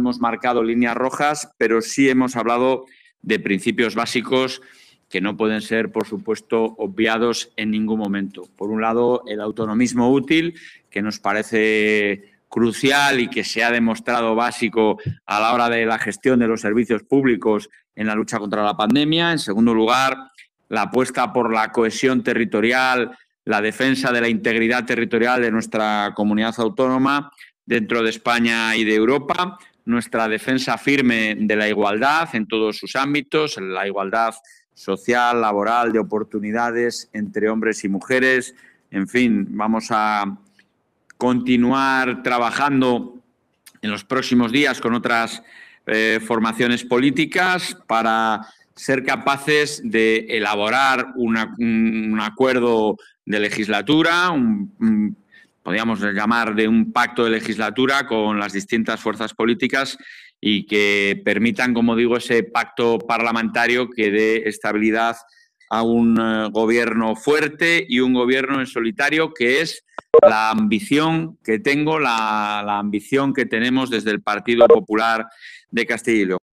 hemos marcado líneas rojas, pero sí hemos hablado de principios básicos que no pueden ser, por supuesto, obviados en ningún momento. Por un lado, el autonomismo útil, que nos parece crucial y que se ha demostrado básico a la hora de la gestión de los servicios públicos en la lucha contra la pandemia. En segundo lugar, la apuesta por la cohesión territorial, la defensa de la integridad territorial de nuestra comunidad autónoma dentro de España y de Europa nuestra defensa firme de la igualdad en todos sus ámbitos, la igualdad social, laboral, de oportunidades entre hombres y mujeres. En fin, vamos a continuar trabajando en los próximos días con otras eh, formaciones políticas para ser capaces de elaborar un, acuerdo de legislatura, un podríamos llamar de un pacto de legislatura con las distintas fuerzas políticas y que permitan, como digo, ese pacto parlamentario que dé estabilidad a un eh, gobierno fuerte y un gobierno en solitario, que es la ambición que tengo, la, la ambición que tenemos desde el Partido Popular de Castilla y León.